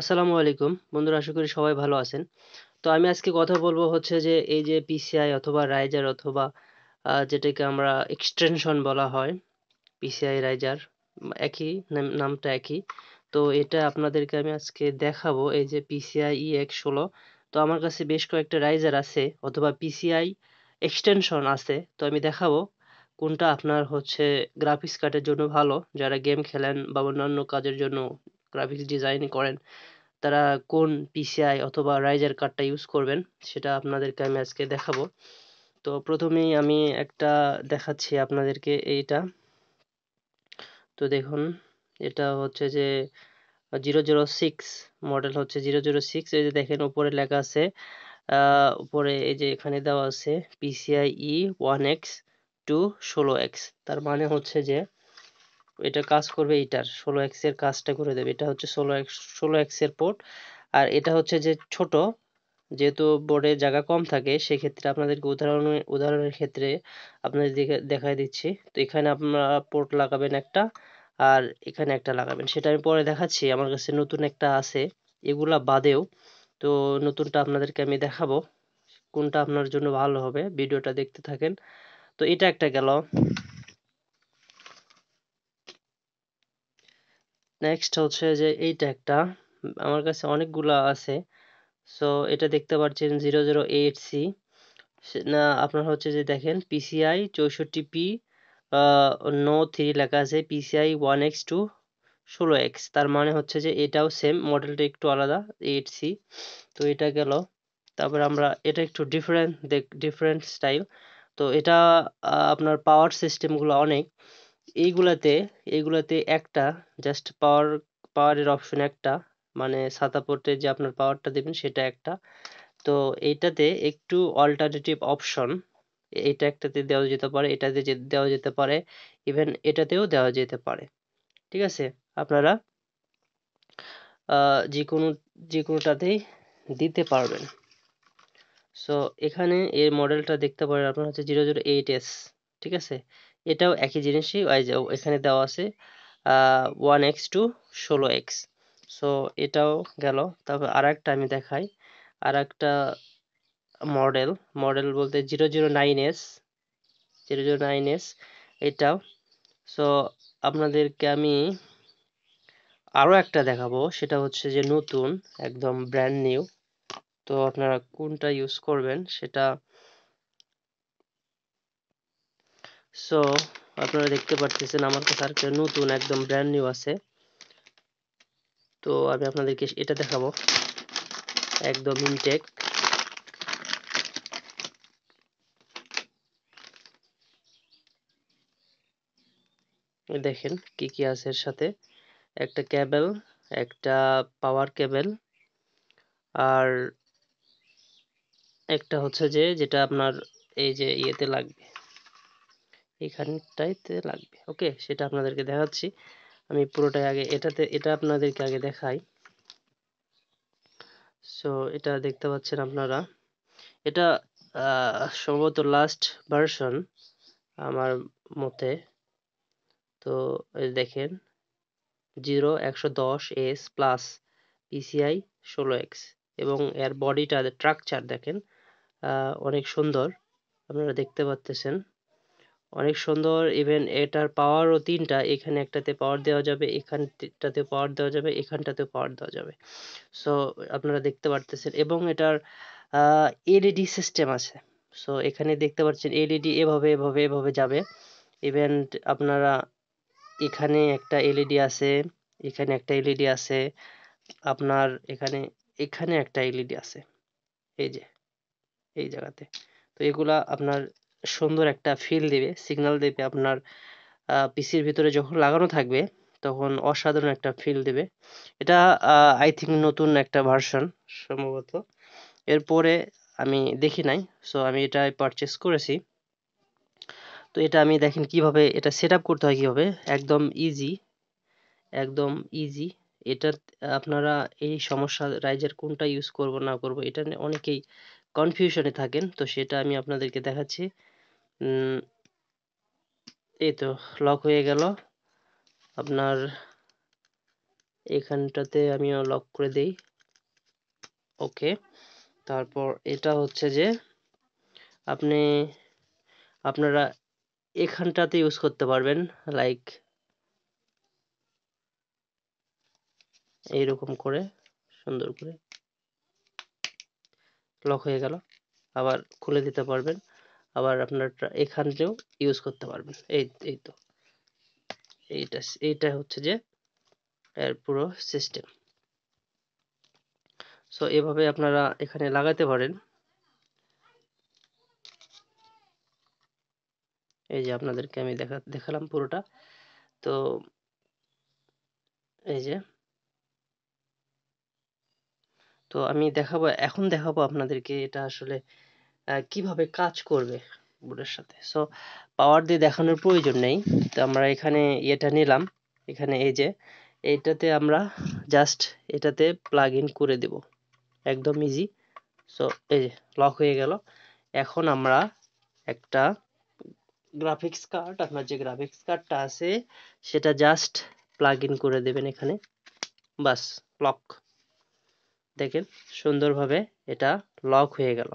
আসসালামু আলাইকুম বন্ধুরা আশা করি সবাই ভালো আছেন তো আমি আজকে কথা বলবো হচ্ছে যে এই যে পিসিআই অথবা রাইজার অথবা যেটাকে আমরা এক্সটেনশন বলা হয় পিসিআই রাইজার একই নামটা একই তো এটা আপনাদেরকে আমি আজকে দেখাবো এই যে পিসিআই ই এক ষোলো তো আমার কাছে বেশ কয়েকটা রাইজার আছে অথবা পিসিআই এক্সটেনশন আছে তো আমি দেখাবো কোনটা আপনার হচ্ছে গ্রাফিক্স কার্ডের জন্য ভালো যারা গেম খেলেন বা অন্যান্য কাজের জন্য গ্রাফিক্স ডিজাইন করেন তারা কোন পিসিআই অথবা রাইজার কার্ডটা ইউজ করবেন সেটা আপনাদেরকে আমি আজকে দেখাবো তো প্রথমেই আমি একটা দেখাচ্ছি আপনাদেরকে এইটা তো দেখুন এটা হচ্ছে যে জিরো জিরো সিক্স মডেল হচ্ছে জিরো জিরো সিক্স এই যে দেখেন উপরে লেখা আছে উপরে এই যে এখানে দেওয়া আছে PCI E one X to ষোলো এক্স তার মানে হচ্ছে যে এটা কাজ করবে এটার ষোলো এক্সের কাজটা করে দেবে এটা হচ্ছে ষোলো এক্স ষোলো এক্সের পোর্ট আর এটা হচ্ছে যে ছোট যেহেতু বোর্ডে জায়গা কম থাকে সেক্ষেত্রে আপনাদেরকে উদাহরণ উদাহরণের ক্ষেত্রে আপনাদের দেখায় দিচ্ছি তো এখানে আপনারা পোর্ট লাগাবেন একটা আর এখানে একটা লাগাবেন সেটা আমি পরে দেখাচ্ছি আমার কাছে নতুন একটা আছে এগুলা বাদেও তো নতুনটা আপনাদেরকে আমি দেখাবো কোনটা আপনার জন্য ভালো হবে ভিডিওটা দেখতে থাকেন তো এটা একটা গেল নেক্সট হচ্ছে যে এইটা একটা আমার কাছে অনেকগুলা আছে সো এটা দেখতে পাচ্ছেন জিরো জিরো এইট সি না আপনার হচ্ছে যে দেখেন পিসিআই চৌষট্টি পি নো থ্রি লেখা আছে পিসিআই ওয়ান এক্স টু ষোলো এক্স তার মানে হচ্ছে যে এটাও সেম মডেলটা একটু আলাদা এইট সি তো এটা গেল তারপর আমরা এটা একটু ডিফারেন্ট ডিফারেন্ট স্টাইল তো এটা আপনার পাওয়ার সিস্টেমগুলো অনেক এইগুলাতে এইগুলাতে একটা জাস্ট পাওয়ার পাওয়ারের অপশন একটা মানে সাদা যে আপনার পাওয়ারটা দেবেন সেটা একটা তো এইটাতে একটু অল্টারনেটিভ অপশন এটা একটাতে দেওয়া যেতে পারে এটাতে দেওয়া যেতে পারে ইভেন এটাতেও দেওয়া যেতে পারে ঠিক আছে আপনারা যে কোনো যে কোনোটাতেই দিতে পারবেন সো এখানে এর মডেলটা দেখতে পারেন আপনার হচ্ছে জিরো জিরো এইট এস ঠিক আছে এটাও একই জিনিসই ওই এখানে দেওয়া আছে ওয়ান এক্স টু ষোলো এক্স সো এটাও গেল তারপর আর একটা আমি দেখাই আর একটা মডেল মডেল বলতে zero zero nine S zero zero nine S এটাও সো আপনাদেরকে আমি আরও একটা দেখাবো সেটা হচ্ছে যে নতুন একদম ব্র্যান্ড নিউ তো আপনারা কোনটা ইউজ করবেন সেটা সো আপনারা দেখতে পারতেছেন আমার কাছে আর নতুন একদম ব্র্যান্ড নিউ আছে তো আমি আপনাদেরকে এটা দেখাবো একদম ইনটেক দেখেন কি কি আছে এর সাথে একটা ক্যাবেল একটা পাওয়ার কেবেল আর একটা হচ্ছে যে যেটা আপনার এই যে ইয়েতে লাগবে এইখানটাইতে লাগবে ওকে সেটা আপনাদেরকে দেখাচ্ছি আমি পুরোটাই আগে এটাতে এটা আপনাদেরকে আগে দেখাই সো এটা দেখতে পাচ্ছেন আপনারা এটা সম্ভবত লাস্ট ভার্সন আমার মতে তো দেখেন জিরো একশো দশ এস প্লাস পিসিআই ষোলো এক্স এবং এর বডিটা স্ট্রাকচার দেখেন অনেক সুন্দর আপনারা দেখতে পারতেছেন অনেক সুন্দর ইভেন এটার পাওয়ারও তিনটা এখানে একটাতে পাওয়ার দেওয়া যাবে এখানটাতে পাওয়ার দেওয়া যাবে এখানটাতে পাওয়ার দেওয়া যাবে সো আপনারা দেখতে পারতেছেন এবং এটার এলইডি সিস্টেম e আছে সো এখানে দেখতে পাচ্ছেন এলইডি e এভাবে এভাবে এভাবে যাবে ইভেন আপনারা এখানে একটা এলইডি e আছে এখানে একটা এলইডি আছে আপনার এখানে এখানে একটা এলইডি আছে এই যে এই জায়গাতে তো এগুলা আপনার সুন্দর একটা ফিল দেবে সিগন্যাল দেবে আপনার পিসির ভিতরে যখন লাগানো থাকবে তখন অসাধারণ একটা ফিল দেবে এটা আই থিঙ্ক নতুন একটা ভার্সন সম্ভবত এরপরে আমি দেখি নাই সো আমি এটা পারচেস করেছি তো এটা আমি দেখেন কিভাবে এটা সেট করতে হয় কিভাবে একদম ইজি একদম ইজি এটা আপনারা এই সমস্যা রাইজের কোনটা ইউজ করব না করব এটা অনেকেই কনফিউশনে থাকেন তো সেটা আমি আপনাদেরকে দেখাচ্ছি এই তো লক হয়ে গেল আপনার এখানটাতে আমিও লক করে দেই ওকে তারপর এটা হচ্ছে যে আপনি আপনারা এখানটাতে ইউজ করতে পারবেন লাইক এইরকম করে সুন্দর করে লক হয়ে গেল আবার খুলে দিতে পারবেন আবার আপনার এখানেও ইউজ করতে পারবেন এই এই তো এইটা এইটা হচ্ছে যে এর পুরো সিস্টেম সো এভাবে আপনারা এখানে লাগাতে পারেন এই যে আপনাদেরকে আমি দেখা দেখালাম পুরোটা তো এই যে তো আমি দেখাবো এখন দেখাবো আপনাদেরকে এটা আসলে কিভাবে কাজ করবে বোর্ডের সাথে সো পাওয়ার দিয়ে দেখানোর প্রয়োজন নেই তো আমরা এখানে এটা নিলাম এখানে এই যে এটাতে আমরা জাস্ট এটাতে প্লাগ ইন করে দেব একদম ইজি সো এই যে লক হয়ে গেল এখন আমরা একটা গ্রাফিক্স কার্ড আপনার যে গ্রাফিক্স কার্ডটা আছে সেটা জাস্ট প্লাগ ইন করে দেবেন এখানে বাস লক দেখেন সুন্দরভাবে এটা লক হয়ে গেল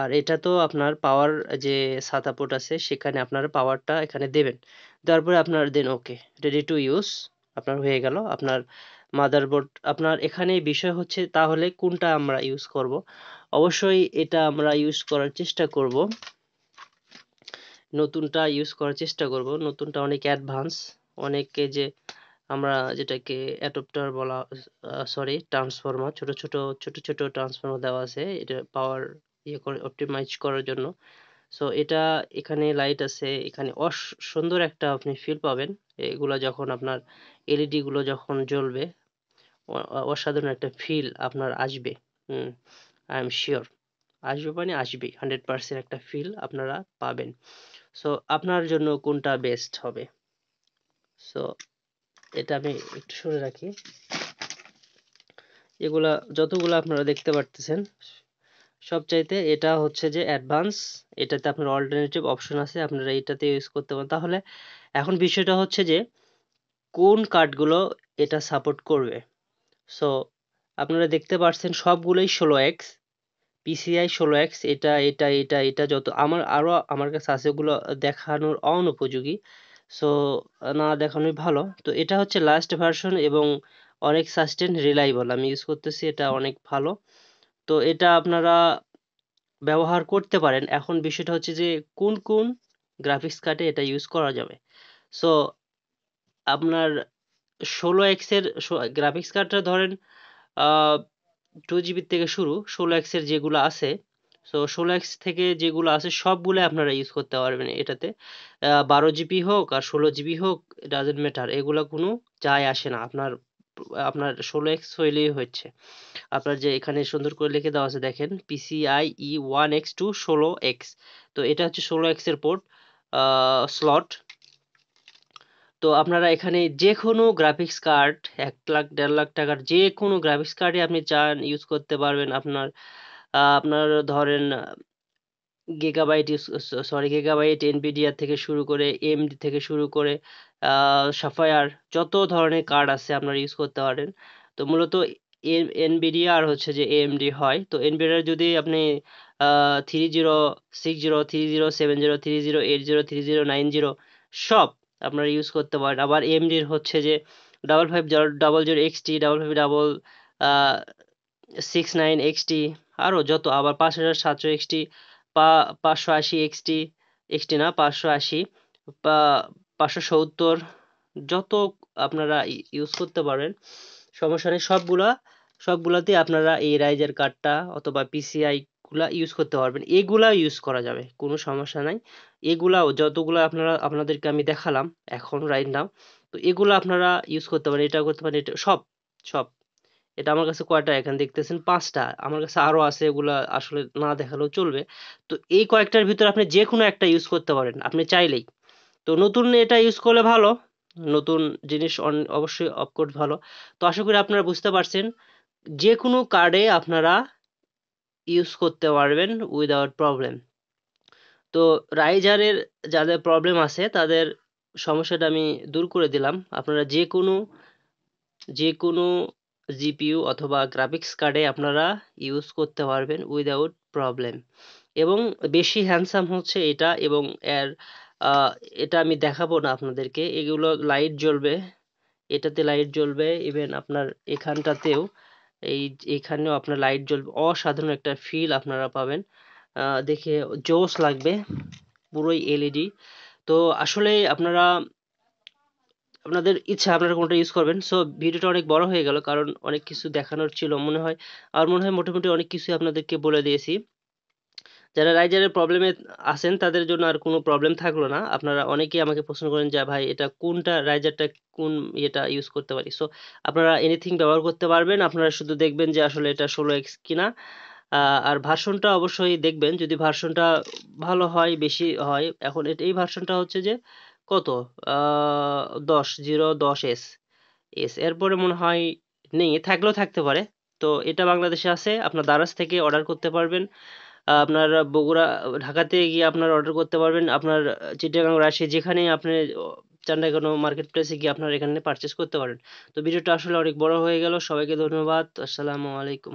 আর এটা তো আপনার পাওয়ার যে সাতাপোর্ট পোর্ট আছে সেখানে আপনার পাওয়ারটা এখানে দেবেন দেওয়ার পরে আপনার then okay ready to use আপনার হয়ে গেল আপনার মাদারবোর্ড আপনার এখানে বিষয় হচ্ছে তাহলে কোনটা আমরা ইউজ করব অবশ্যই এটা আমরা ইউজ করার চেষ্টা করব নতুনটা ইউজ করার চেষ্টা করব নতুনটা অনেক অ্যাডভান্স অনেকে যে আমরা যেটাকে অ্যাডপ্টার বলা সরি ট্রান্সফরমার ছোট ছোট ছোট ছোট ট্রান্সফরমার দেওয়া আছে এটা পাওয়ার ইয়ে করে অপটিমাইজ করার জন্য সো এটা এখানে লাইট আছে এখানে অস সুন্দর একটা আপনি ফিল পাবেন এগুলো যখন আপনার এলইডিগুলো যখন জ্বলবে অসাধারণ একটা ফিল আপনার আসবে হুম আই এম শিওর আসবে মানে আসবে হান্ড্রেড পার্সেন্ট একটা ফিল আপনারা পাবেন সো আপনার জন্য কোনটা বেস্ট হবে সো এটা আমি একটু সরে রাখি এগুলা যতগুলো আপনারা দেখতে পারতেছেন সবচাইতে এটা হচ্ছে যে অ্যাডভান্স এটাতে আপনার অল্টারনেটিভ অপশন আছে আপনারা এটাতে ইউজ করতে পারেন তাহলে এখন বিষয়টা হচ্ছে যে কোন কার্ডগুলো এটা সাপোর্ট করবে সো আপনারা দেখতে পাচ্ছেন সবগুলোই ষোলো এক্স পিসিআই ষোলো এক্স এটা এটা এটা এটা যত আমার আরও আমার কাছে আছে ওগুলো দেখানোর অনুপযোগী সো না দেখানোই ভালো তো এটা হচ্ছে লাস্ট ভার্সন এবং অনেক সাস্টেন রিলাইবল আমি ইউজ করতেছি এটা অনেক ভালো তো এটা আপনারা ব্যবহার করতে পারেন এখন বিষয়টা হচ্ছে যে কোন কোন গ্রাফিক্স কার্ডে এটা ইউজ করা যাবে সো আপনার ষোলো এক্সের গ্রাফিক্স কার্ডটা ধরেন টু জিবির থেকে শুরু ষোলো এক্সের যেগুলো আছে সো ষোলো এক্স থেকে যেগুলো আছে সবগুলো আপনারা ইউজ করতে পারবেন এটাতে বারো জিবি হোক আর ষোলো জিবি হোক ডাজেন্ট ম্যাটার এগুলো কোনো যায় আসে না আপনার আপনার ষোলো এক্স হইলেই হচ্ছে আপনার যে এখানে সুন্দর করে লিখে দেওয়া আছে দেখেন PCI E one X to ষোলো এক্স তো এটা হচ্ছে ষোলো এক্সের পোর্ট স্লট তো আপনারা এখানে যে কোনো গ্রাফিক্স কার্ড এক লাখ দেড় লাখ টাকার যে কোনো গ্রাফিক্স কার্ডে আপনি চান ইউজ করতে পারবেন আপনার আপনার ধরেন গিগাবাইট সরি গিগাবাইট এনভিডিয়া থেকে শুরু করে এমডি থেকে শুরু করে সাফায়ার যত ধরনের কার্ড আছে আপনারা ইউজ করতে পারেন তো মূলত এনবিডিয়া আর হচ্ছে যে এএমডি হয় তো এনবিডিআর যদি আপনি three zero six zero three zero seven zero three zero eight zero three zero nine zero সব আপনারা ইউজ করতে পারেন আবার এএমডির হচ্ছে যে double five double zero XT double five double six nine XT আরও যত আবার পাঁচ হাজার সাতশো এক্সটি পা পাঁচশো আশি এক্সটি এক্সটি না পাঁচশো আশি পাঁচশো সত্তর যত আপনারা ইউজ করতে পারেন সমস্যা নেই সবগুলা সবগুলাতে আপনারা এই রাইজের কার্ডটা অথবা পিসিআইগুলা ইউজ করতে পারবেন এগুলা ইউজ করা যাবে কোনো সমস্যা নাই এগুলাও যতগুলো আপনারা আপনাদেরকে আমি দেখালাম এখন রাইট নাও তো এগুলো আপনারা ইউজ করতে পারেন এটা করতে পারেন এটা সব সব এটা আমার কাছে কয়টা এখানে দেখতেছেন পাঁচটা আমার কাছে আরও আছে এগুলো আসলে না দেখালেও চলবে তো এই কয়েকটার ভিতরে আপনি যে কোনো একটা ইউজ করতে পারেন আপনি চাইলেই তো নতুন এটা ইউজ করলে ভালো নতুন জিনিস অবশ্যই অফকোর্স ভালো তো আশা করি আপনারা বুঝতে পারছেন যে কোনো কার্ডে আপনারা ইউজ করতে পারবেন উইদাউট প্রবলেম তো রাইজারের যাদের প্রবলেম আছে তাদের সমস্যাটা আমি দূর করে দিলাম আপনারা যে কোনো যে কোনো জিপিউ অথবা গ্রাফিক্স কার্ডে আপনারা ইউজ করতে পারবেন উইদাউট প্রবলেম এবং বেশি হ্যান্ডসাম হচ্ছে এটা এবং এর এটা আমি দেখাবো না আপনাদেরকে এগুলো লাইট জ্বলবে এটাতে লাইট জ্বলবে ইভেন আপনার এখানটাতেও এই এখানেও আপনার লাইট জ্বলবে অসাধারণ একটা ফিল আপনারা পাবেন দেখে জোস লাগবে পুরোই এলইডি e তো আসলে আপনারা আপনাদের ইচ্ছা আপনারা কোনটা ইউজ করবেন সো ভিডিওটা অনেক বড় হয়ে গেল কারণ অনেক কিছু দেখানোর ছিল মনে হয় আর মনে হয় মোটামুটি অনেক কিছু আপনাদেরকে বলে দিয়েছি যারা রাইজারের প্রবলেমে আছেন তাদের জন্য আর কোনো প্রবলেম থাকলো না আপনারা অনেকেই আমাকে প্রশ্ন করেন যে ভাই এটা কোনটা রাইজারটা কোন ইয়েটা ইউজ করতে পারি সো আপনারা এনিথিং ব্যবহার করতে পারবেন আপনারা শুধু দেখবেন যে আসলে এটা ষোলো এক্স কিনা আর ভার্সনটা অবশ্যই দেখবেন যদি ভার্সনটা ভালো হয় বেশি হয় এখন এই ভার্সনটা হচ্ছে যে কত দশ জিরো দশ এস এস এরপরে মনে হয় নেই থাকলেও থাকতে পারে তো এটা বাংলাদেশে আছে আপনার দারাজ থেকে অর্ডার করতে পারবেন আপনার বগুড়া ঢাকাতে গিয়ে আপনার অর্ডার করতে পারবেন আপনার চিটাগাং রাজশাহী যেখানেই আপনি চান না কেন মার্কেট প্লেসে গিয়ে আপনার এখানে পারচেস করতে পারেন তো ভিডিওটা আসলে অনেক বড় হয়ে গেল সবাইকে ধন্যবাদ আসসালামু আলাইকুম